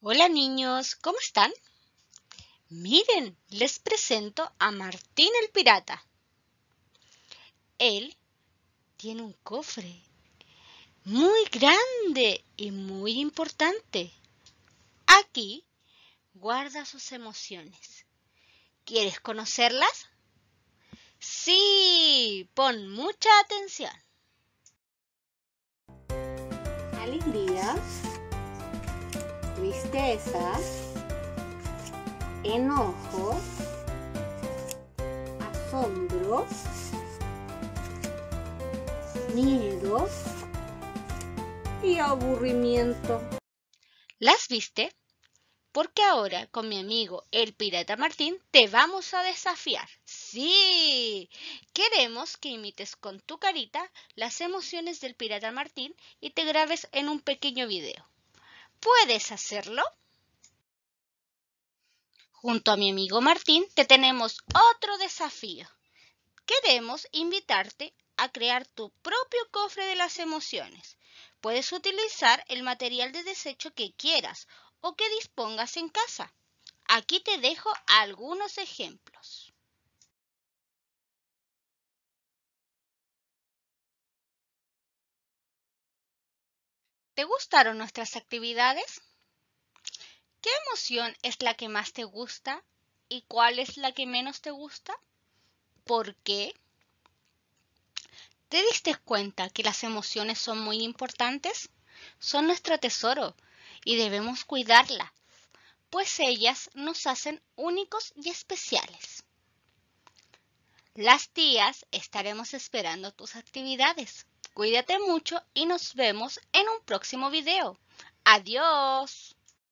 Hola niños, ¿cómo están? Miren, les presento a Martín el Pirata. Él tiene un cofre muy grande y muy importante. Aquí guarda sus emociones. ¿Quieres conocerlas? Sí, pon mucha atención. Alegría tristezas, enojo, asombro, miedo y aburrimiento. ¿Las viste? Porque ahora con mi amigo el Pirata Martín te vamos a desafiar. Sí, queremos que imites con tu carita las emociones del Pirata Martín y te grabes en un pequeño video. ¿Puedes hacerlo? Junto a mi amigo Martín te tenemos otro desafío. Queremos invitarte a crear tu propio cofre de las emociones. Puedes utilizar el material de desecho que quieras o que dispongas en casa. Aquí te dejo algunos ejemplos. ¿Te gustaron nuestras actividades? ¿Qué emoción es la que más te gusta y cuál es la que menos te gusta? ¿Por qué? ¿Te diste cuenta que las emociones son muy importantes? Son nuestro tesoro y debemos cuidarla, pues ellas nos hacen únicos y especiales. Las tías estaremos esperando tus actividades. Cuídate mucho y nos vemos en un próximo video. ¡Adiós!